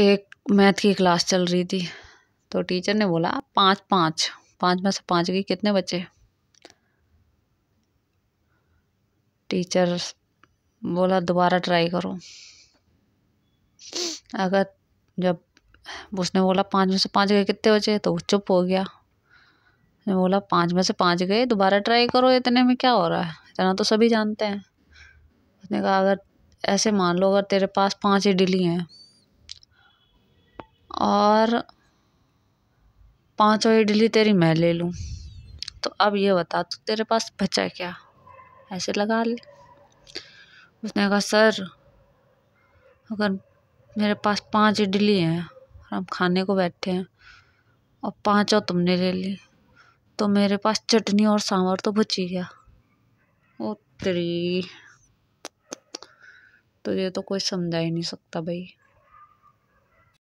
एक मैथ की क्लास चल रही थी तो टीचर ने बोला पाँच पाँच पाँच में से पाँच गई कितने बचे टीचर बोला दोबारा ट्राई करो अगर जब उसने बोला पाँच में से पाँच गए कितने बचे तो वो चुप हो गया उसने बोला पाँच में से पाँच गए दोबारा ट्राई करो इतने में क्या हो रहा है इतना तो सभी जानते हैं उसने कहा अगर ऐसे मान लो अगर तेरे पास पाँच ही डिली हैं और पाँचों इडली तेरी मैं ले लूँ तो अब ये बता तू तेरे पास बचा क्या ऐसे लगा ले उसने कहा सर अगर मेरे पास पांच इडली हैं और हम खाने को बैठे हैं और पांचों तुमने ले ली तो मेरे पास चटनी और सांभर तो बची गया ओ तेरी तो ये तो कोई समझा ही नहीं सकता भाई